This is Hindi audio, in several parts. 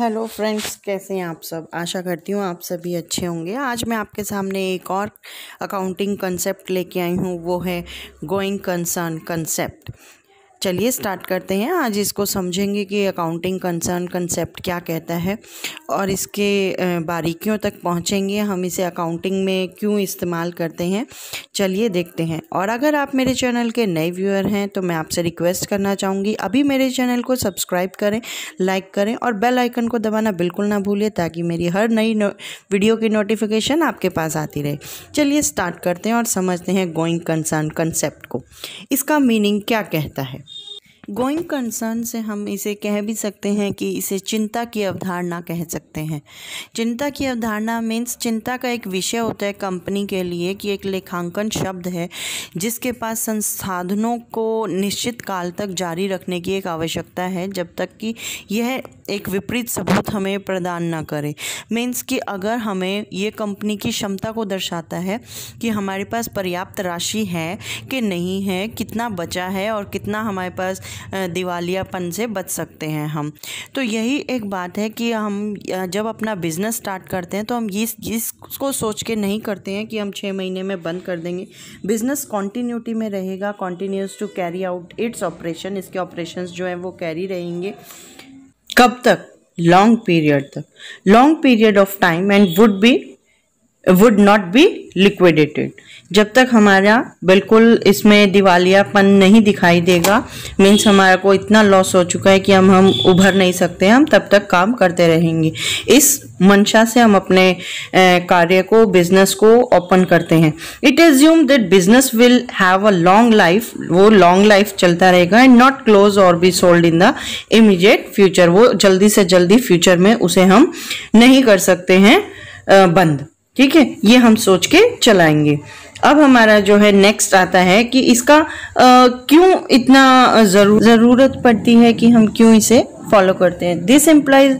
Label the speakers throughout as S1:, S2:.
S1: हेलो फ्रेंड्स कैसे हैं आप सब आशा करती हूँ आप सभी अच्छे होंगे आज मैं आपके सामने एक और अकाउंटिंग कंसेप्ट लेके आई हूँ वो है गोइंग कंसर्न कंसेप्ट चलिए स्टार्ट करते हैं आज इसको समझेंगे कि अकाउंटिंग कंसर्न कंसेप्ट क्या कहता है और इसके बारीकियों तक पहुंचेंगे हम इसे अकाउंटिंग में क्यों इस्तेमाल करते हैं चलिए देखते हैं और अगर आप मेरे चैनल के नए व्यूअर हैं तो मैं आपसे रिक्वेस्ट करना चाहूँगी अभी मेरे चैनल को सब्सक्राइब करें लाइक करें और बेल आइकन को दबाना बिल्कुल ना भूलें ताकि मेरी हर नई वीडियो की नोटिफिकेशन आपके पास आती रहे चलिए स्टार्ट करते हैं और समझते हैं गोइंग कंसर्न कंसेप्ट को इसका मीनिंग क्या कहता है गोइंग कंसर्न से हम इसे कह भी सकते हैं कि इसे चिंता की अवधारणा कह सकते हैं चिंता की अवधारणा मीन्स चिंता का एक विषय होता है कंपनी के लिए कि एक लेखांकन शब्द है जिसके पास संसाधनों को निश्चित काल तक जारी रखने की एक आवश्यकता है जब तक कि यह एक विपरीत सबूत हमें प्रदान ना करे मीन्स कि अगर हमें ये कंपनी की क्षमता को दर्शाता है कि हमारे पास पर्याप्त राशि है कि नहीं है कितना बचा है और कितना हमारे पास दिवालियापन से बच सकते हैं हम तो यही एक बात है कि हम जब अपना बिज़नेस स्टार्ट करते हैं तो हम इस इसको सोच के नहीं करते हैं कि हम छः महीने में बंद कर देंगे बिज़नेस कॉन्टीन्यूटी में रहेगा continues to carry out its operation इसके ऑपरेशन जो हैं वो कैरी रहेंगे कब तक लॉन्ग पीरियड तक long period of time and would be would not be liquidated जब तक हमारा बिल्कुल इसमें दिवालियापन नहीं दिखाई देगा मीन्स हमारा को इतना लॉस हो चुका है कि हम हम उभर नहीं सकते हम तब तक काम करते रहेंगे इस मंशा से हम अपने कार्य को बिजनेस को ओपन करते हैं इट यूम that business will have a long life वो लॉन्ग लाइफ चलता रहेगा and not close or be sold in the immediate future वो जल्दी से जल्दी फ्यूचर में उसे हम नहीं कर सकते हैं बंद ठीक है ये हम सोच के चलाएंगे अब हमारा जो है नेक्स्ट आता है कि इसका क्यों इतना जरूर ज़रूरत पड़ती है कि हम क्यों इसे फॉलो करते हैं this implies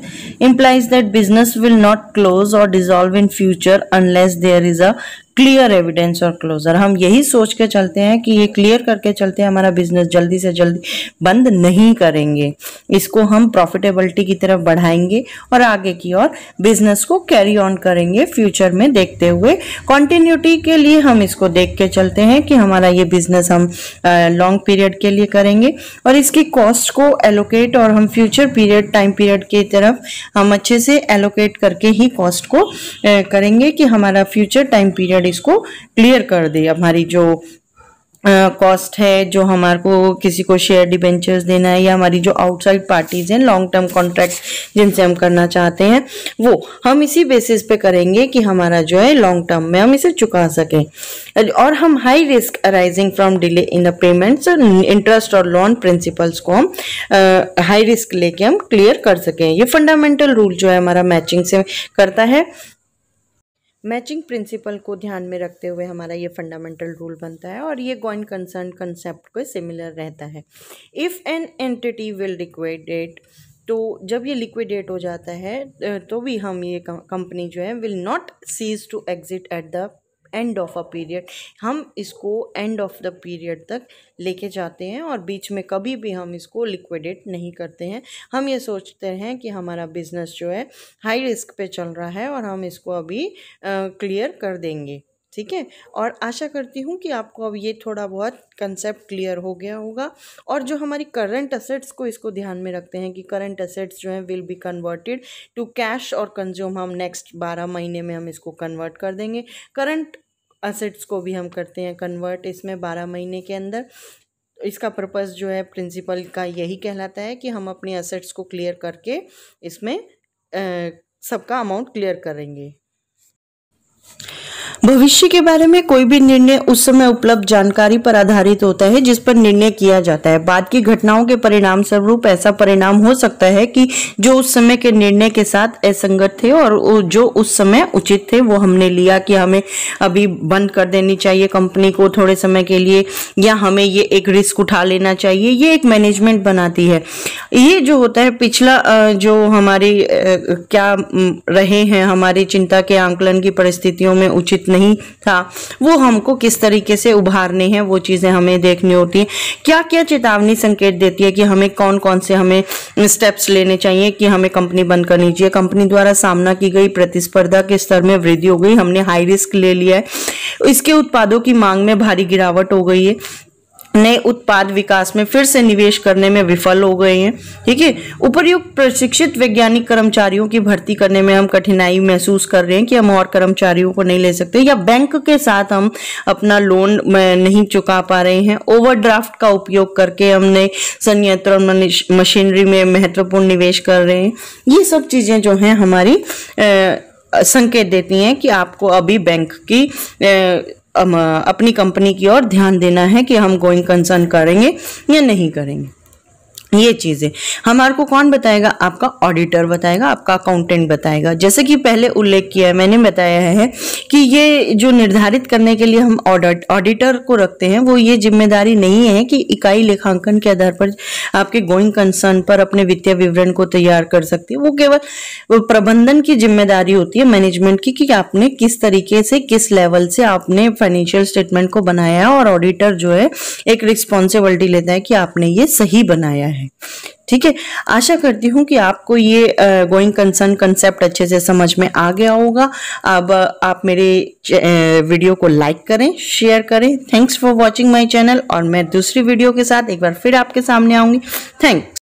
S1: implies that business will not close or dissolve in future unless there is a clear evidence or closure हम यही सोच के चलते हैं कि ये क्लियर करके चलते हैं हमारा बिजनेस जल्दी से जल्दी बंद नहीं करेंगे इसको हम प्रॉफिटेबिलिटी की तरफ बढ़ाएंगे और आगे की ओर बिजनेस को कैरी ऑन करेंगे फ्यूचर में देखते हुए कॉन्टिन्यूटी के लिए हम इसको देख के चलते हैं कि हमारा ये बिजनेस हम लॉन्ग पीरियड के लिए करेंगे और इसकी कॉस्ट को एलोकेट और हम future future period time period की तरफ हम अच्छे से एलोकेट करके ही कॉस्ट को करेंगे कि हमारा फ्यूचर टाइम पीरियड इसको क्लियर कर दे हमारी जो कॉस्ट है जो हमारे को किसी को शेयर डिबेंचर्स देना है या हमारी जो आउटसाइड पार्टीज हैं लॉन्ग टर्म कॉन्ट्रैक्ट जिनसे हम करना चाहते हैं वो हम इसी बेसिस पे करेंगे कि हमारा जो है लॉन्ग टर्म में हम इसे चुका सकें और हम high risk arising from delay in the payments interest और लोन प्रिंसिपल्स को हम हाई रिस्क लेके हम क्लियर कर सकें ये फंडामेंटल रूल जो है हमारा मैचिंग से करता है मैचिंग प्रिंसिपल को ध्यान में रखते हुए हमारा ये फंडामेंटल रूल बनता है और ये गोइन कंसर्न कंसेप्ट को सिमिलर रहता है if an entity will liquidate तो जब ये लिक्विडेट हो जाता है तो भी हम ये कंपनी जो है will not cease to exit at the end of a period हम इसको एंड ऑफ द पीरियड तक लेके जाते हैं और बीच में कभी भी हम इसको लिक्विडेट नहीं करते हैं हम ये सोचते हैं कि हमारा बिज़नेस जो है हाई रिस्क पे चल रहा है और हम इसको अभी क्लियर uh, कर देंगे ठीक है और आशा करती हूँ कि आपको अब ये थोड़ा बहुत कंसेप्ट क्लियर हो गया होगा और जो हमारी करंट असेट्स को इसको ध्यान में रखते हैं कि करंट असेट्स जो हैं will be converted to cash or consume हम नेक्स्ट बारह महीने में हम इसको कन्वर्ट कर देंगे करंट असेट्स को भी हम करते हैं कन्वर्ट इसमें बारह महीने के अंदर इसका पर्पस जो है प्रिंसिपल का यही कहलाता है कि हम अपने असेट्स को क्लियर करके इसमें सबका अमाउंट क्लियर करेंगे भविष्य के बारे में कोई भी निर्णय उस समय उपलब्ध जानकारी पर आधारित होता है जिस पर निर्णय किया जाता है बाद की घटनाओं के परिणाम स्वरूप ऐसा परिणाम हो सकता है कि जो उस समय के निर्णय के साथ असंगत थे और जो उस समय उचित थे वो हमने लिया कि हमें अभी बंद कर देनी चाहिए कंपनी को थोड़े समय के लिए या हमें ये एक रिस्क उठा लेना चाहिए ये एक मैनेजमेंट बनाती है ये जो होता है पिछला जो हमारी क्या रहे हैं हमारी चिंता के आंकलन की परिस्थितियों में उचित नहीं था वो हमको किस तरीके से उभारने हैं वो चीज़ें हमें देखनी होती हैं क्या क्या चेतावनी संकेत देती है कि हमें कौन कौन से हमें स्टेप्स लेने चाहिए कि हमें कंपनी बंद करनी चाहिए कंपनी द्वारा सामना की गई प्रतिस्पर्धा के स्तर में वृद्धि हो गई हमने हाई रिस्क ले लिया है इसके उत्पादों की मांग में भारी गिरावट हो गई है नए उत्पाद विकास में फिर से निवेश करने में विफल हो गए हैं ठीक है उपरयुक्त प्रशिक्षित वैज्ञानिक कर्मचारियों की भर्ती करने में हम कठिनाई महसूस कर रहे हैं कि हम और कर्मचारियों को नहीं ले सकते या बैंक के साथ हम अपना लोन नहीं चुका पा रहे हैं ओवरड्राफ्ट का उपयोग करके हमने संयंत्र मशीनरी में महत्वपूर्ण निवेश कर रहे हैं ये सब चीज़ें जो हैं हमारी संकेत देती हैं कि आपको अभी बैंक की अपनी कंपनी की ओर ध्यान देना है कि हम गोइंग कंसर्न करेंगे या नहीं करेंगे ये चीजें हमारे को कौन बताएगा आपका ऑडिटर बताएगा आपका अकाउंटेंट बताएगा जैसे कि पहले उल्लेख किया है मैंने बताया है कि ये जो निर्धारित करने के लिए हम ऑडिट ऑडिटर को रखते हैं वो ये जिम्मेदारी नहीं है कि इकाई लेखांकन के आधार पर आपके गोइंग कंसर्न पर अपने वित्तीय विवरण को तैयार कर सकती है वो केवल प्रबंधन की जिम्मेदारी होती है मैनेजमेंट की कि आपने किस तरीके से किस लेवल से आपने फाइनेंशियल स्टेटमेंट को बनाया है और ऑडिटर जो है एक रिस्पॉन्सिबिलिटी लेता है कि आपने ये सही बनाया है है ठीक है आशा करती हूँ कि आपको ये गोइंग कंसर्न कंसेप्ट अच्छे से समझ में आ गया होगा अब आप मेरे वीडियो को लाइक करें शेयर करें thanks for watching my channel और मैं दूसरी वीडियो के साथ एक बार फिर आपके सामने आऊँगी थैंक